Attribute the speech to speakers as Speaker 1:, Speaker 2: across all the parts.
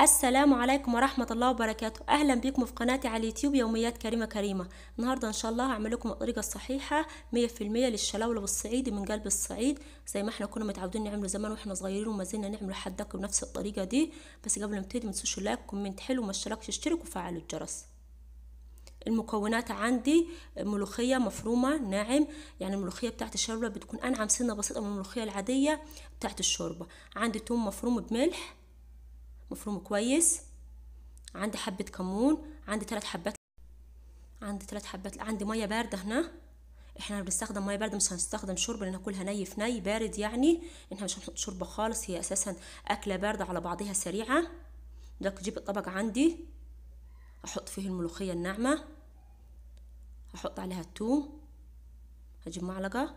Speaker 1: السلام عليكم ورحمة الله وبركاته أهلا بيكم في قناتي على اليوتيوب يوميات كريمة كريمة النهاردة إن شاء الله هعمل لكم الطريقة الصحيحة 100% للشلاولة والصعيدي من قلب الصعيد زي ما احنا كنا متعودين نعمله زمان واحنا صغيرين وما زلنا نعمله لحد بنفس الطريقة دي بس قبل ما نبتدي ما تنسوش اللايك كومنت حلو وما اشتركش اشترك وفعلوا الجرس المكونات عندي ملوخية مفرومة ناعم يعني الملوخية بتاعت الشوربة بتكون أنعم سنة بسيطة من الملوخية العادية بتاعت الشوربة عندي توم مفروم بملح مفروم كويس عندي حبة كمون عندي ثلاث حبات عندي ثلاث حبات عندي مية باردة هنا احنا بنستخدم ميه بارده مش هنستخدم شوربه لان كلها ني في ني بارد يعني احنا مش هنحط شوربه خالص هي اساسا اكله بارده على بعضها سريعه ده اجيب الطبق عندي احط فيه الملوخيه الناعمه احط عليها التوم هجيب معلقه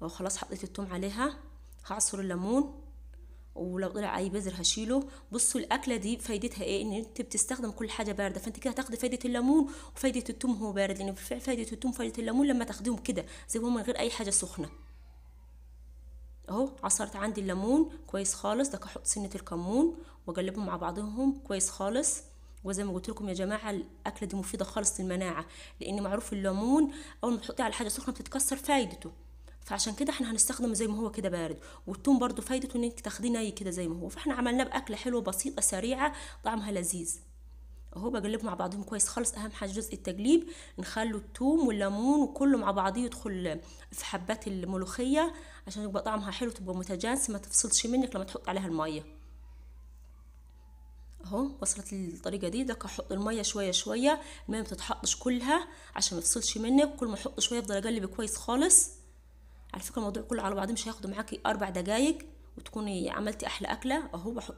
Speaker 1: وخلاص خلاص حطيت التوم عليها هعصر الليمون ولو طلع اي بذر هشيله بصوا الاكله دي فايدتها ايه ان انت بتستخدم كل حاجه بارده فانت كده هتاخدي فايده الليمون وفايده التوم هو بارد لان فايده التوم فايده الليمون لما تاخديهم كده زي هو من غير اي حاجه سخنه اهو عصرت عندي الليمون كويس خالص ده هحط سنه الكمون واقلبهم مع بعضهم كويس خالص وزي ما قلت لكم يا جماعه الاكله دي مفيده خالص للمناعه لان معروف الليمون اول ما تحطيه على حاجه سخنه بتتكسر فايدته فعشان كده احنا هنستخدمه زي ما هو كده بارد والتوم برضو فايدته انك تاخديه ني كده زي ما هو فاحنا عملناه باكله حلوه بسيطه سريعه طعمها لذيذ اهو بقلب مع بعضهم كويس خالص اهم حاجه جزء التقليب نخلوا التوم والليمون وكله مع بعضيه يدخل في حبات الملوخيه عشان يبقى طعمها حلو تبقى متجانسه ما تفصلش منك لما تحط عليها الميه اهو وصلت الطريقه دي ده احط الميه شويه شويه الميه ما تتحطش كلها عشان ما تفصلش منك كل ما احط شويه افضل اقلب كويس خالص على فكره الموضوع كله على بعضه مش هياخده معاكي اربع دقايق وتكوني عملتي احلى اكله اهو بحط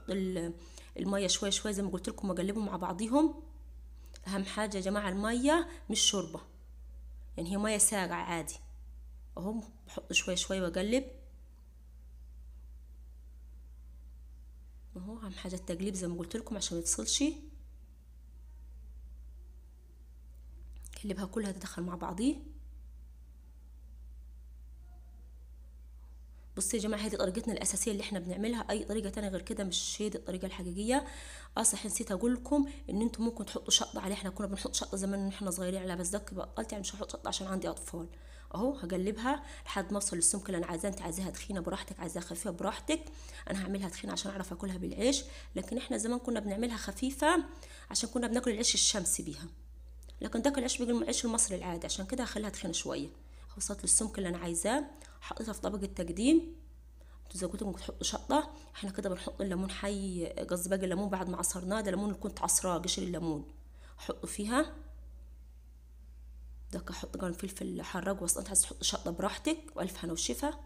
Speaker 1: الميه شويه شويه زي ما قلت لكم واقلبهم مع بعضيهم اهم حاجه يا جماعه الميه مش شوربه يعني هي ميه ساقعه عادي اهو بحط شويه شويه واقلب اهو اهم حاجه التقليب زي ما قلت لكم عشان ما يتصلش اقلبها كلها تدخل مع بعضيه بصوا يا جماعه هذه طريقتنا الاساسيه اللي احنا بنعملها اي طريقه ثانيه غير كده مش هي دي الطريقه الحقيقيه اه صح نسيت اقول لكم ان انتم ممكن تحطوا شطه عليه احنا كنا بنحط شطه زمان واحنا صغيرين على بس دك بطلت يعني مش هحط شطه عشان عندي اطفال اهو هقلبها لحد ما اوصل للسمك اللي انا عايزاه انت عايزاها تخينه براحتك عايزاها خفيفه براحتك انا هعملها تخينه عشان اعرف اكلها بالعيش لكن احنا زمان كنا بنعملها خفيفه عشان كنا بناكل العيش الشمسي بيها لكن ده العيش العيش المصري العادي عشان كده هخليها تخينه شويه وصلت للسمك اللي انا عايزاه حطيتها في طبق التقديم انتوا زوجتكم تحطوا شطه احنا كده بنحط الليمون حي قصدي باقي الليمون بعد ما عصرناه ده الليمون اللي كنت عصراه قشر الليمون احطه فيها ده احط قرن فلفل حراج وسط عايز تحط شطه براحتك والف هنا وشفا